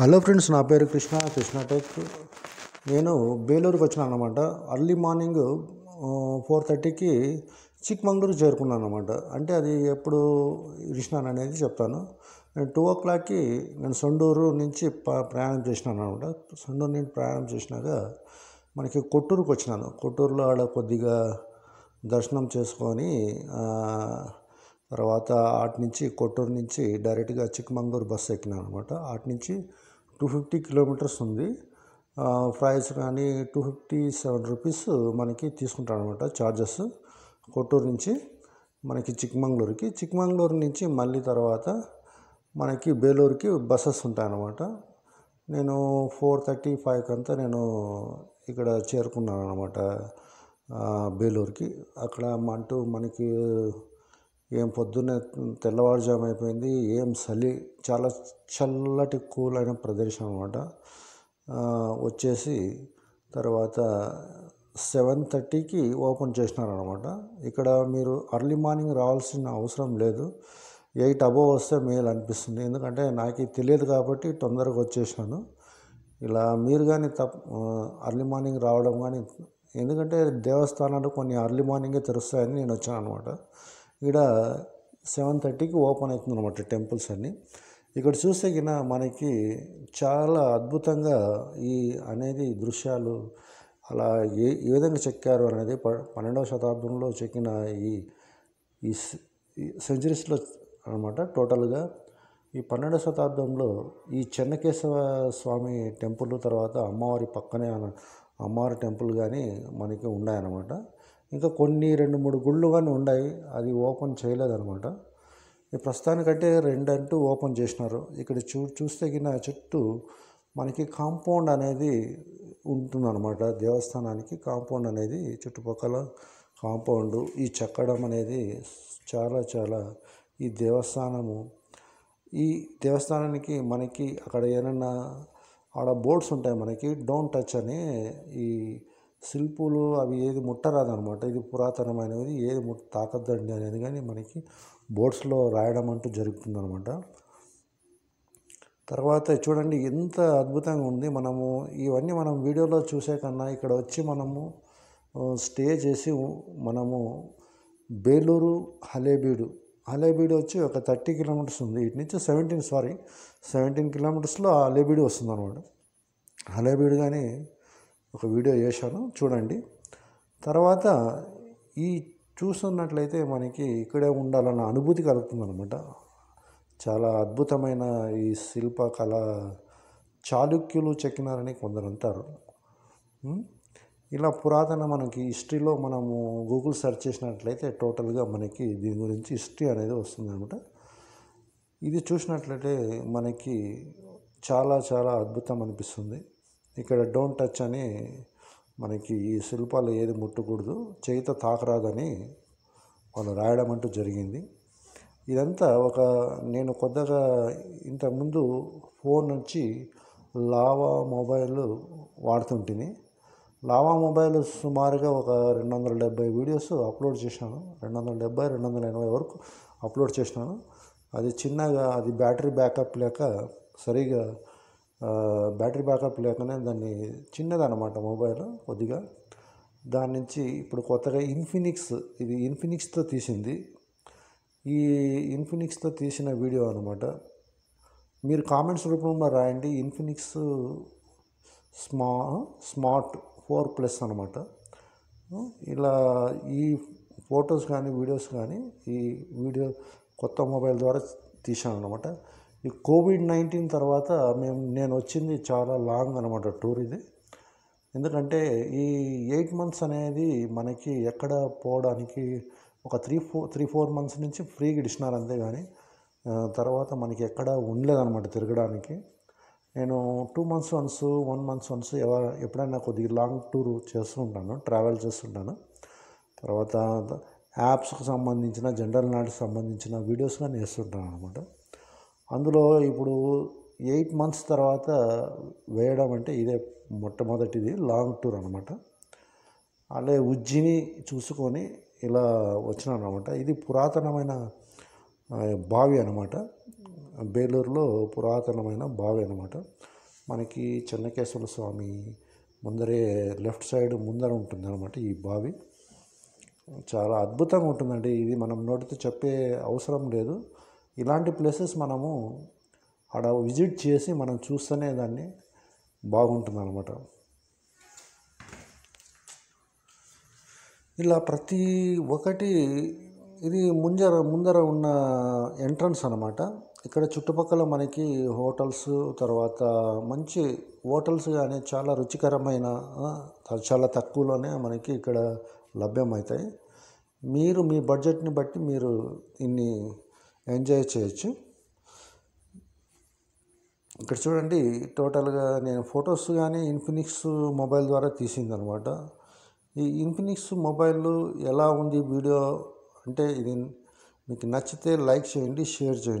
hello friends నా పేరు Krishna Krishna tech నేను బేలూరుకి వచ్చినాను అనమాట అర్లీ మార్నింగ్ ఫోర్ థర్టీకి చిక్మంగళూరు చేరుకున్నాను అనమాట అంటే అది ఎప్పుడు ఇచ్చినాను అనేది చెప్తాను నేను టూ ఓ క్లాక్కి నేను సొండూరు నుంచి ప్రయాణం చేసినాను అనమాట సొండూరు నుంచి ప్రయాణం చేసినాక మనకి కొట్టూరుకు వచ్చినాను కొట్టూరులో ఆడ కొద్దిగా దర్శనం చేసుకొని తర్వాత అటు నుంచి కొట్టూరు నుంచి డైరెక్ట్గా చిక్కమంగూరు బస్సు ఎక్కినాను అనమాట అటు నుంచి టూ ఫిఫ్టీ కిలోమీటర్స్ ఉంది ప్రైస్ కానీ టూ ఫిఫ్టీ సెవెన్ రూపీస్ మనకి అనమాట చార్జెస్ కొట్టూరు నుంచి మనకి చిక్కమంగళూరుకి చిక్కమంగళూరు నుంచి మళ్ళీ తర్వాత మనకి బేలూరుకి బస్సెస్ ఉంటాయన్నమాట నేను ఫోర్ థర్టీ ఫైవ్కి అంతా నేను ఇక్కడ చేరుకున్నాను అనమాట బేలూరుకి అక్కడ అంటూ మనకి ఏం పొద్దున్నే తెల్లవారుజాము అయిపోయింది ఏం చలి చాలా చల్లటి కూల్ అయిన ప్రదేశం అనమాట వచ్చేసి తర్వాత సెవెన్ థర్టీకి ఓపెన్ చేసినారనమాట ఇక్కడ మీరు అర్లీ మార్నింగ్ రావాల్సిన అవసరం లేదు ఎయిట్ అబోవ్ వస్తే మేలు అనిపిస్తుంది ఎందుకంటే నాకు తెలియదు కాబట్టి తొందరగా వచ్చేసాను ఇలా మీరు కానీ తప్ అర్లీ మార్నింగ్ రావడం కానీ ఎందుకంటే దేవస్థానాలు కొన్ని అర్లీ మార్నింగే తెరుస్తాయని నేను వచ్చాను అనమాట ఇక్కడ సెవెన్ థర్టీకి ఓపెన్ అవుతుంది అనమాట టెంపుల్స్ అన్నీ ఇక్కడ చూస్తే కింద మనకి చాలా అద్భుతంగా ఈ అనేది దృశ్యాలు అలా ఏ ఏ విధంగా చెక్కారు అనేది పన్నెండవ శతాబ్దంలో చెక్కిన ఈ ఈ సెంచరీస్లో అనమాట టోటల్గా ఈ పన్నెండవ శతాబ్దంలో ఈ చెన్నకేశవ స్వామి టెంపుల్ తర్వాత అమ్మవారి పక్కనే అమ్మవారి టెంపుల్ కానీ మనకి ఉన్నాయన్నమాట ఇంకా కొన్ని రెండు మూడు గుళ్ళు కానీ ఉన్నాయి అది ఓపెన్ చేయలేదనమాట ప్రస్తుతానికంటే రెండంటూ ఓపెన్ చేసినారు ఇక్కడ చూ చూస్తే గిన చుట్టూ మనకి కాంపౌండ్ అనేది ఉంటుందన్నమాట దేవస్థానానికి కాంపౌండ్ అనేది చుట్టుపక్కల కాంపౌండ్ ఈ చెక్కడం అనేది చాలా చాలా ఈ దేవస్థానము ఈ దేవస్థానానికి మనకి అక్కడ ఏమన్నా ఆడ బోర్డ్స్ ఉంటాయి మనకి డోంట్ టచ్ అని ఈ శిల్పులు అవి ఏది ముట్టరాదనమాట ఇది పురాతనమైనది ఏది ముట్ తాకద్దండి అనేది కానీ మనకి బోర్డ్స్లో రాయడం అంటూ జరుగుతుందనమాట తర్వాత చూడండి ఎంత అద్భుతంగా ఉంది మనము ఇవన్నీ మనం వీడియోలో చూసే కన్నా ఇక్కడ వచ్చి మనము స్టే చేసి మనము బేలూరు హలేబీడు హలేబీడు వచ్చి ఒక థర్టీ కిలోమీటర్స్ ఉంది ఇటు నుంచి సెవెంటీన్ సారీ సెవెంటీన్ కిలోమీటర్స్లో హలేబీడు వస్తుంది అనమాట హలేబీడు కానీ ఒక వీడియో చేశాను చూడండి తర్వాత ఈ చూస్తున్నట్లయితే మనకి ఇక్కడే ఉండాలన్న అనుభూతి కలుగుతుందనమాట చాలా అద్భుతమైన ఈ శిల్పకళ చాళుక్యులు చెక్కినారని కొందరు అంటారు ఇలా పురాతన మనకి హిస్టరీలో మనము గూగుల్ సెర్చ్ చేసినట్లయితే టోటల్గా మనకి దీని గురించి హిస్టరీ అనేది వస్తుందనమాట ఇది చూసినట్లయితే మనకి చాలా చాలా అద్భుతం అనిపిస్తుంది ఇక్కడ డోంట్ టచ్ అని మనకి ఈ శిల్పాలు ఏది ముట్టకూడదు చేయితో తాకరాదని వాళ్ళు రాయడం అంటూ జరిగింది ఇదంతా ఒక నేను కొద్దిగా ఇంతకుముందు ఫోన్ నుంచి లావా మొబైల్ వాడుతుంటిని లావా మొబైల్ సుమారుగా ఒక రెండు వందల డెబ్బై వీడియోస్ అప్లోడ్ చేసినాను రెండు వందల డెబ్బై రెండు వందల ఎనభై వరకు అప్లోడ్ చేసినాను అది చిన్నగా అది బ్యాటరీ బ్యాకప్ లేక సరిగా బ్యాటరీ బ్యాకప్ లేకనే దాన్ని అనమాట మొబైల్ కొద్దిగా దాని నుంచి ఇప్పుడు కొత్తగా ఇన్ఫినిక్స్ ఇది ఇన్ఫినిక్స్తో తీసింది ఈ ఇన్ఫినిక్స్తో తీసిన వీడియో అనమాట మీరు కామెంట్స్ రూపంలో రాయండి ఇన్ఫినిక్స్ స్మా స్మార్ట్ ఫోర్ ప్లస్ అనమాట ఇలా ఈ ఫొటోస్ కానీ వీడియోస్ కానీ ఈ వీడియో కొత్త మొబైల్ ద్వారా తీసాను అనమాట ఈ కోవిడ్ నైన్టీన్ తర్వాత మేము నేను వచ్చింది చాలా లాంగ్ అనమాట టూర్ ఇది ఎందుకంటే ఈ ఎయిట్ మంత్స్ అనేది మనకి ఎక్కడ పోవడానికి ఒక three four three four months నుంచి ఫ్రీగా ఇచ్చినారు అంతేగాని తర్వాత మనకి ఎక్కడ ఉండలేదన్నమాట తిరగడానికి నేను two months once one months once ఎవరు ఎప్పుడైనా కొద్దిగా లాంగ్ టూర్ చేస్తుంటాను ట్రావెల్ చేస్తుంటాను తర్వాత యాప్స్కి సంబంధించిన జనరల్ నాటికి సంబంధించిన వీడియోస్ కానీ వేస్తుంటాను అనమాట అందులో ఇప్పుడు ఎయిట్ మంత్స్ తర్వాత వేయడం అంటే ఇదే మొట్టమొదటిది లాంగ్ టూర్ అనమాట అలాగే ఉజ్జిని చూసుకొని ఇలా వచ్చినాను అనమాట ఇది పురాతనమైన బావి అనమాట బేలూరులో పురాతనమైన బావి అనమాట మనకి చెన్నకేశ్వర స్వామి ముందరే లెఫ్ట్ సైడ్ ముందర ఉంటుంది అనమాట ఈ బావి చాలా అద్భుతంగా ఉంటుందండి ఇది మనం నోటితో చెప్పే అవసరం లేదు ఇలాంటి ప్లేసెస్ మనము ఆడ విజిట్ చేసి మనం చూస్తేనే దాన్ని బాగుంటుంది అనమాట ఇలా ప్రతి ఒక్కటి ఇది ముంజర ముందర ఉన్న ఎంట్రన్స్ అనమాట ఇక్కడ చుట్టుపక్కల మనకి హోటల్స్ తర్వాత మంచి హోటల్స్ కానీ చాలా రుచికరమైన చాలా తక్కువలోనే మనకి ఇక్కడ లభ్యమవుతాయి మీరు మీ బడ్జెట్ని బట్టి మీరు ఇన్ని ఎంజాయ్ చేయొచ్చు ఇక్కడ చూడండి టోటల్గా నేను ఫొటోస్ కానీ ఇన్ఫినిక్స్ మొబైల్ ద్వారా తీసింది అనమాట ఈ ఇన్ఫినిక్స్ మొబైల్ ఎలా ఉంది వీడియో అంటే ఇది మీకు నచ్చితే లైక్ చేయండి షేర్ చేయండి